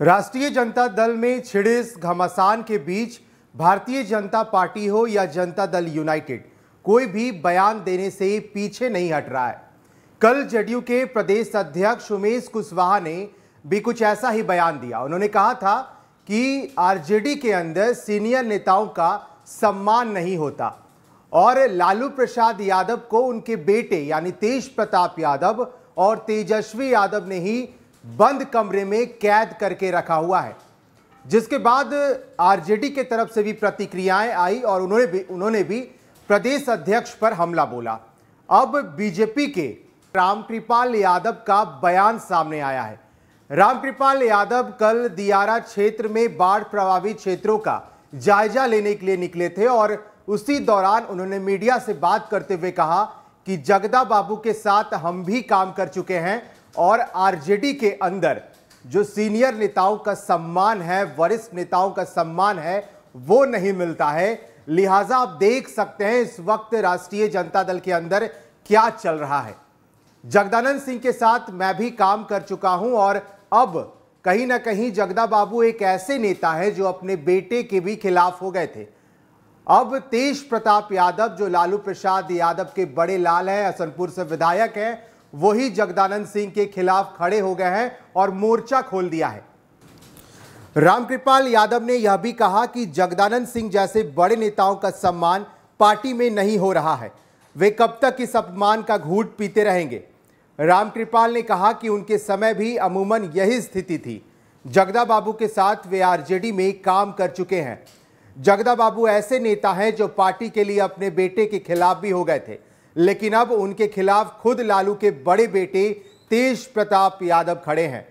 राष्ट्रीय जनता दल में छिड़े घमासान के बीच भारतीय जनता पार्टी हो या जनता दल यूनाइटेड कोई भी बयान देने से पीछे नहीं हट रहा है कल जेडीयू के प्रदेश अध्यक्ष उमेश कुशवाहा ने भी कुछ ऐसा ही बयान दिया उन्होंने कहा था कि आरजेडी के अंदर सीनियर नेताओं का सम्मान नहीं होता और लालू प्रसाद यादव को उनके बेटे यानी तेज प्रताप यादव और तेजस्वी यादव ने ही बंद कमरे में कैद करके रखा हुआ है जिसके बाद आरजेडी के तरफ से भी प्रतिक्रियाएं आई और उन्होंने भी उन्होंने भी प्रदेश अध्यक्ष पर हमला बोला अब बीजेपी के रामकृपाल यादव का बयान सामने आया है रामकृपाल यादव कल दियारा क्षेत्र में बाढ़ प्रभावित क्षेत्रों का जायजा लेने के लिए निकले थे और उसी दौरान उन्होंने मीडिया से बात करते हुए कहा कि जगदा बाबू के साथ हम भी काम कर चुके हैं और आरजेडी के अंदर जो सीनियर नेताओं का सम्मान है वरिष्ठ नेताओं का सम्मान है वो नहीं मिलता है लिहाजा आप देख सकते हैं इस वक्त राष्ट्रीय जनता दल के अंदर क्या चल रहा है जगदानंद सिंह के साथ मैं भी काम कर चुका हूं और अब कहीं ना कहीं जगदा बाबू एक ऐसे नेता हैं जो अपने बेटे के भी खिलाफ हो गए थे अब तेज प्रताप यादव जो लालू प्रसाद यादव के बड़े लाल हैं हसनपुर से विधायक हैं वही जगदानंद सिंह के खिलाफ खड़े हो गए हैं और मोर्चा खोल दिया है रामकृपाल यादव ने यह भी कहा कि जगदानंद सिंह जैसे बड़े नेताओं का सम्मान पार्टी में नहीं हो रहा है वे कब तक इस अपमान का घूट पीते रहेंगे रामकृपाल ने कहा कि उनके समय भी अमूमन यही स्थिति थी जगदा बाबू के साथ वे आरजेडी में काम कर चुके हैं जगदा बाबू ऐसे नेता हैं जो पार्टी के लिए अपने बेटे के खिलाफ भी हो गए थे लेकिन अब उनके खिलाफ खुद लालू के बड़े बेटे तेज प्रताप यादव खड़े हैं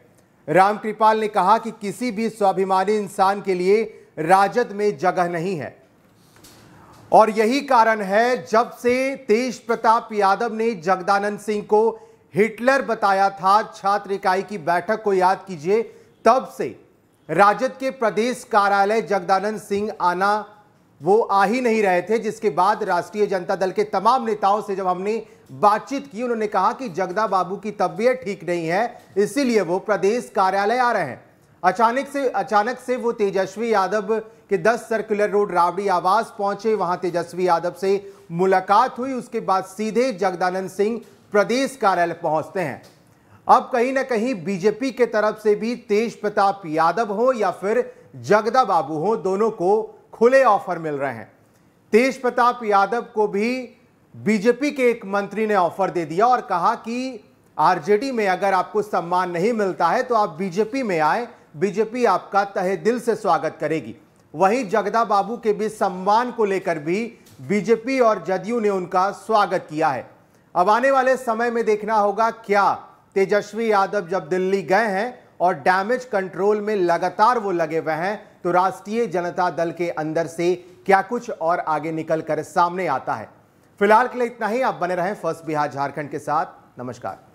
रामकृपाल ने कहा कि किसी भी स्वाभिमानी इंसान के लिए राजद में जगह नहीं है और यही कारण है जब से तेज प्रताप यादव ने जगदानंद सिंह को हिटलर बताया था छात्र इकाई की बैठक को याद कीजिए तब से राजद के प्रदेश कार्यालय जगदानंद सिंह आना वो आ ही नहीं रहे थे जिसके बाद राष्ट्रीय जनता दल के तमाम नेताओं से जब हमने बातचीत की उन्होंने कहा कि जगदा बाबू की तबीयत ठीक नहीं है इसीलिए वो प्रदेश कार्यालय आ रहे हैं अचानक से अचानक से वो तेजस्वी यादव के 10 सर्कुलर रोड रावड़ी आवास पहुंचे वहां तेजस्वी यादव से मुलाकात हुई उसके बाद सीधे जगदानंद सिंह प्रदेश कार्यालय पहुंचते हैं अब कहीं ना कहीं बीजेपी के तरफ से भी तेज प्रताप यादव हो या फिर जगदा बाबू हो दोनों को खुले ऑफर मिल रहे हैं तेज प्रताप यादव को भी बीजेपी के एक मंत्री ने ऑफर दे दिया और कहा कि आरजेडी में अगर आपको सम्मान नहीं मिलता है तो आप बीजेपी में आए बीजेपी आपका तहे दिल से स्वागत करेगी वहीं जगदा बाबू के भी सम्मान को लेकर भी बीजेपी और जदयू ने उनका स्वागत किया है अब आने वाले समय में देखना होगा क्या तेजस्वी यादव जब दिल्ली गए हैं और डैमेज कंट्रोल में लगातार वो लगे हुए हैं तो राष्ट्रीय जनता दल के अंदर से क्या कुछ और आगे निकल कर सामने आता है फिलहाल के लिए इतना ही आप बने रहें फर्स्ट बिहार झारखंड के साथ नमस्कार